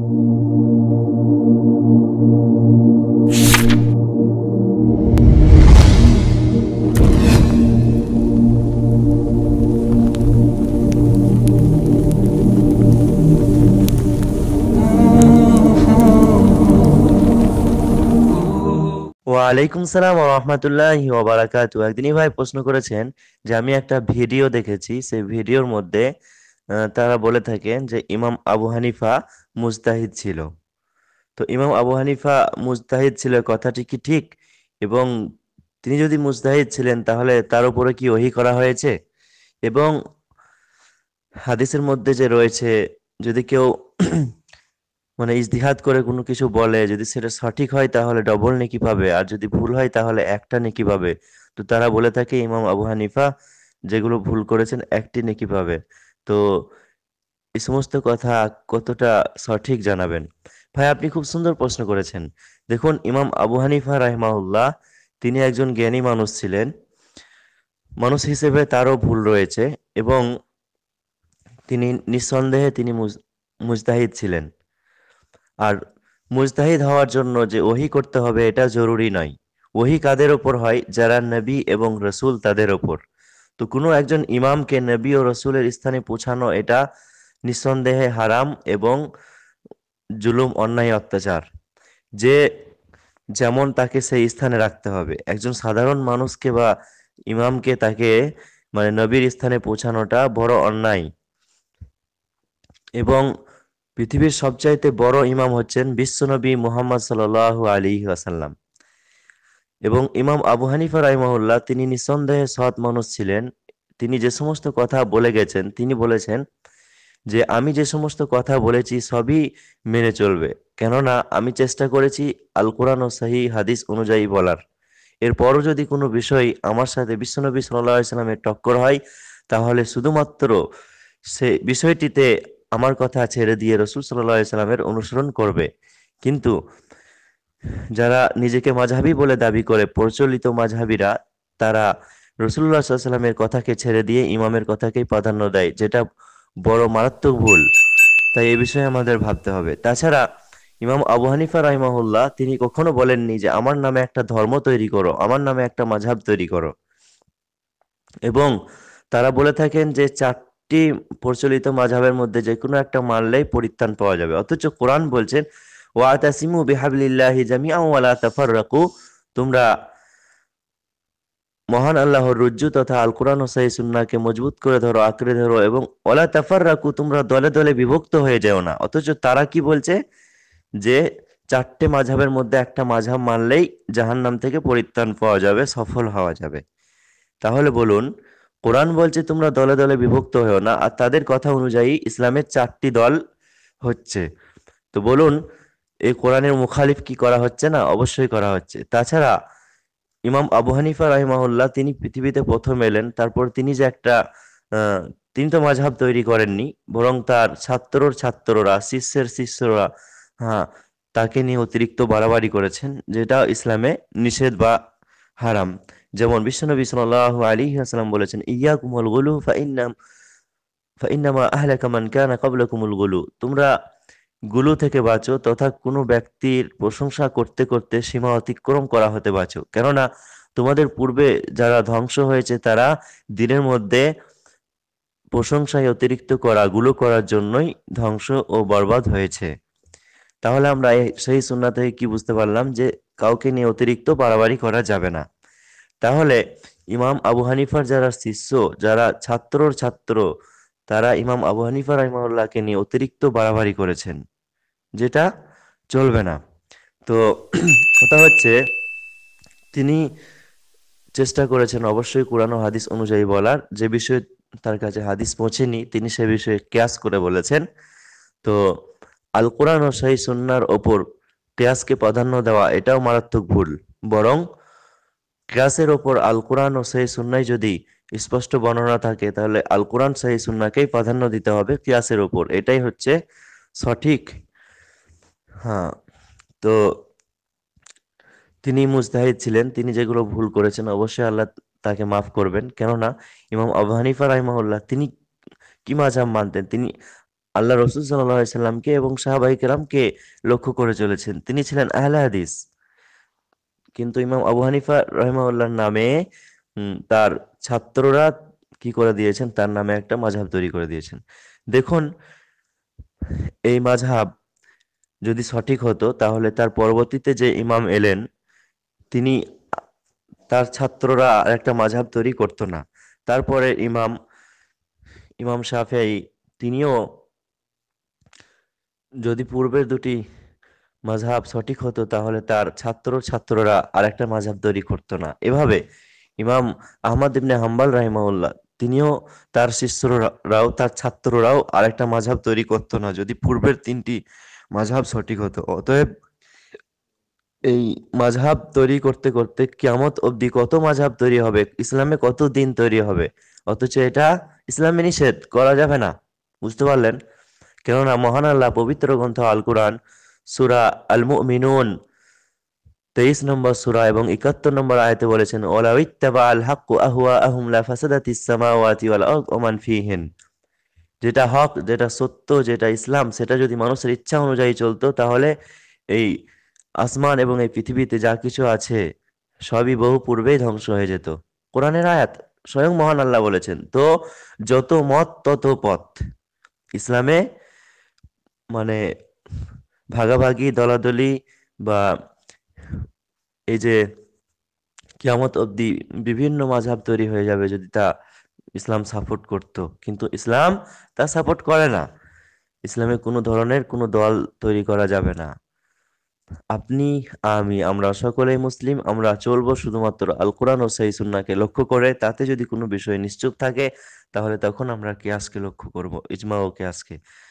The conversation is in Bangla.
ওয়ালাইকুম সালাম রহমতুল্লাহ ওবারাকাতু একদিনই ভাই প্রশ্ন করেছেন যে আমি একটা ভিডিও দেখেছি সেই ভিডিওর মধ্যে তারা বলে থাকেন যে ইমাম আবু হানিফা মুজতাহিদ ছিল তো ইমাম আবু হানিফা মুজতাহিদ ছিল কথাটি কি ঠিক এবং তিনি যদি মুজতাহিদ ছিলেন তাহলে তার উপরে কি ওহি করা হয়েছে এবং হাদিসের মধ্যে যে রয়েছে যদি কেউ মানে ইজদিহাদ করে কোনো কিছু বলে যদি সেটা সঠিক হয় তাহলে ডবল নেকি পাবে আর যদি ভুল হয় তাহলে একটা নেকি পাবে তো তারা বলে থাকে ইমাম আবু হানিফা যেগুলো ভুল করেছেন একটি নেকি পাবে তো এই সমস্ত কথা কতটা সঠিক জানাবেন ভাই আপনি খুব সুন্দর প্রশ্ন করেছেন দেখুন ইমাম আবু হানিফা রাহমাউল্লাহ তিনি একজন জ্ঞানী মানুষ ছিলেন মানুষ হিসেবে তারও ভুল রয়েছে এবং তিনি নিঃসন্দেহে তিনি মুজতাহিদ ছিলেন আর মুজতাহিদ হওয়ার জন্য যে ওহি করতে হবে এটা জরুরি নয় ওহি কাদের ওপর হয় যারা নবী এবং রসুল তাদের ওপর তো কোনো একজন ইমামকে নবী ও রসুলের স্থানে পৌঁছানো এটা নিঃসন্দেহে হারাম এবং জুলুম অন্যায় অত্যাচার যে যেমন তাকে সেই স্থানে রাখতে হবে একজন সাধারণ মানুষকে বা ইমামকে তাকে মানে নবীর স্থানে পৌঁছানোটা বড় অন্যায় এবং পৃথিবীর সবচাইতে বড় ইমাম হচ্ছেন বিশ্বনবী মোহাম্মদ সাল আলী আসাল্লাম এবং ইমাম আবু হানিফা রাইমহল্লা তিনি নিঃসন্দেহে সৎ মানুষ ছিলেন তিনি যে সমস্ত কথা বলে গেছেন তিনি বলেছেন যে আমি যে সমস্ত কথা বলেছি সবই মেনে চলবে কেননা আমি চেষ্টা করেছি আল কোরআন ও সাহি হাদিস অনুযায়ী বলার এরপরও যদি কোনো বিষয় আমার সাথে বিশ্বনবী সাল্লাহ টক্কর হয় তাহলে শুধুমাত্র সে বিষয়টিতে আমার কথা ছেড়ে দিয়ে রসুল সাল্লাহ সাল্লামের অনুসরণ করবে কিন্তু যারা নিজেকে মাঝহাবি বলে দাবি করে প্রচলিত মাঝহাবিরা তারা রসুল্লাহ সাল্লামের কথাকে ছেড়ে দিয়ে ইমামের কথাকেই প্রাধান্য দেয় যেটা বড় মারাত্মক ভুল তাই এ বিষয়ে আমাদের ভাবতে হবে তাছাড়া ইমাম আবু হানিফা রাহিমাহুল্লাহ তিনি কখনো বলেননি যে আমার নামে একটা ধর্ম তৈরি করো আমার নামে একটা মাঝহাব তৈরি করো এবং তারা বলে থাকেন যে চারটি প্রচলিত মাঝহাবের মধ্যে যে কোনো একটা মানলেই পরিত্রাণ পাওয়া যাবে অথচ কোরআন বলছেন ওয়াতাসিমু বেহাবলিল্লাহি জামিয়া ওয়ালা তাফাররাকু তোমরা মহান আল্লাহর রুজ্জু তথা আল কোরআন ও সাহি সুন্নাকে মজবুত করে ধরো আঁকড়ে ধরো এবং ওলা তাফার রাখু তোমরা দলে দলে বিভক্ত হয়ে যাও না অথচ তারা কি বলছে যে চারটে মাঝাবের মধ্যে একটা মাঝাব মানলেই জাহান্নাম থেকে পরিত্রাণ পাওয়া যাবে সফল হওয়া যাবে তাহলে বলুন কোরআন বলছে তোমরা দলে দলে বিভক্ত হয়েও না আর তাদের কথা অনুযায়ী ইসলামের চারটি দল হচ্ছে তো বলুন এই কোরআনের মুখালিফ কি করা হচ্ছে না অবশ্যই করা হচ্ছে তাছাড়া ইমাম আবু হানিফা রাহিমাহুল্লাহ তিনি পৃথিবীতে প্রথম এলেন তারপর তিনি যে একটা তিনি তো মাঝহাব তৈরি করেননি বরং তার ছাত্রর ছাত্ররা শিষ্যের শিষ্যরা হ্যাঁ তাকে নিয়ে অতিরিক্ত বাড়াবাড়ি করেছেন যেটা ইসলামে নিষেধ বা হারাম যেমন বিশ্বনবী সাল্লাহ আলী আসসালাম বলেছেন ইয়া কুমল গুলু ফাইন্নাম ফাইন্নামা আহলে কামান কেন কবলে কুমুল গুলু তোমরা গুলো থেকে বাঁচো তথা কোনো ব্যক্তির প্রশংসা করতে করতে সীমা অতিক্রম করা হতে বাঁচো কেননা তোমাদের পূর্বে যারা ধ্বংস হয়েছে তারা দিনের মধ্যে প্রশংসায় অতিরিক্ত করা গুলো করার জন্যই ধ্বংস ও বরবাদ হয়েছে তাহলে আমরা সেই সুন্না থেকে কি বুঝতে পারলাম যে কাউকে নিয়ে অতিরিক্ত বাড়াবাড়ি করা যাবে না তাহলে ইমাম আবু হানিফার যারা শিষ্য যারা ছাত্রর ছাত্র তারা ইমাম আবু হানিফা রাহিমাহুল্লাহকে নিয়ে অতিরিক্ত বাড়াবাড়ি করেছেন যেটা চলবে না তো কথা হচ্ছে তিনি চেষ্টা করেছেন অবশ্যই কোরআন হাদিস অনুযায়ী বলার যে বিষয়ে তার কাছে হাদিস পৌঁছেনি তিনি সে বিষয়ে ক্যাস করে বলেছেন তো আল কোরআন ও শাহী সুন্নার ওপর ক্যাসকে প্রাধান্য দেওয়া এটাও মারাত্মক ভুল বরং ক্যাসের ওপর আল কোরআন ও শাহী সুন্নাই যদি স্পষ্ট বর্ণনা থাকে তাহলে আল কোরআন সাহি সুন্নাকেই প্রাধান্য দিতে হবে কিয়াসের ওপর এটাই হচ্ছে সঠিক হ্যাঁ তো তিনি মুজতাহিদ ছিলেন তিনি যেগুলো ভুল করেছেন অবশ্যই আল্লাহ তাকে মাফ করবেন কেননা ইমাম আবু হানিফা রাহিমাহুল্লাহ তিনি কি মাঝাব মানতেন তিনি আল্লাহ রসুল সাল্লাহ সাল্লামকে এবং সাহাবাই কেরামকে লক্ষ্য করে চলেছেন তিনি ছিলেন আহলে হাদিস কিন্তু ইমাম আবু হানিফা রহমাউল্লাহর নামে তার ছাত্ররা কি করে দিয়েছেন তার নামে একটা মাঝহাব তৈরি করে দিয়েছেন দেখুন এই মাঝহাব যদি সঠিক হতো তাহলে তার পরবর্তীতে যে ইমাম এলেন তিনি তার ছাত্ররা একটা মাঝহাব তৈরি করতো না তারপরে ইমাম ইমাম সাফেই তিনিও যদি পূর্বের দুটি মাঝহাব সঠিক হতো তাহলে তার ছাত্র ছাত্ররা আর একটা মাঝহাব তৈরি করতো না এভাবে ইমাম আহমদ ইবনে হাম্বাল রাহিমাউল্লাহ তিনিও তার শিষ্যরাও তার ছাত্ররাও আরেকটা মাঝাব তৈরি করতো না যদি পূর্বের তিনটি মাঝাব সঠিক হতো অতএব এই মাঝহাব তৈরি করতে করতে কেমত অবধি কত মাঝাব তৈরি হবে ইসলামে কত দিন তৈরি হবে অথচ এটা ইসলামে নিষেধ করা যাবে না বুঝতে পারলেন কেননা মহান আল্লাহ পবিত্র গ্রন্থ আল কোরআন সুরা আল মিনুন তেইশ নম্বর সুরা এবং একাত্তর নম্বর আয়তে বলেছেন ওলাউত্তাবা আল হাক্কু আহুয়া আহমলা ফাসাদাতি সামাওয়াতি ওয়াল আরদ ওমান ফিহিন যেটা হক যেটা সত্য যেটা ইসলাম সেটা যদি মানুষের ইচ্ছা অনুযায়ী চলতো তাহলে এই আসমান এবং এই পৃথিবীতে যা কিছু আছে সবই বহু পূর্বেই ধ্বংস হয়ে যেত কোরআনের আয়াত স্বয়ং মহান আল্লাহ বলেছেন তো যত মত তত পথ ইসলামে মানে ভাগাভাগি দলাদলি বা এই যে কিয়ামত অবধি বিভিন্ন মাঝাব তৈরি হয়ে যাবে যদি তা ইসলাম সাপোর্ট করত কিন্তু ইসলাম তা সাপোর্ট করে না ইসলামে কোনো ধরনের কোনো দল তৈরি করা যাবে না আপনি আমি আমরা সকলেই মুসলিম আমরা চলবো শুধুমাত্র আল কোরআন ও সাই সুন্নাকে লক্ষ্য করে তাতে যদি কোনো বিষয় নিশ্চুপ থাকে তাহলে তখন আমরা কেয়াসকে লক্ষ্য করব ইজমা ও কেয়াসকে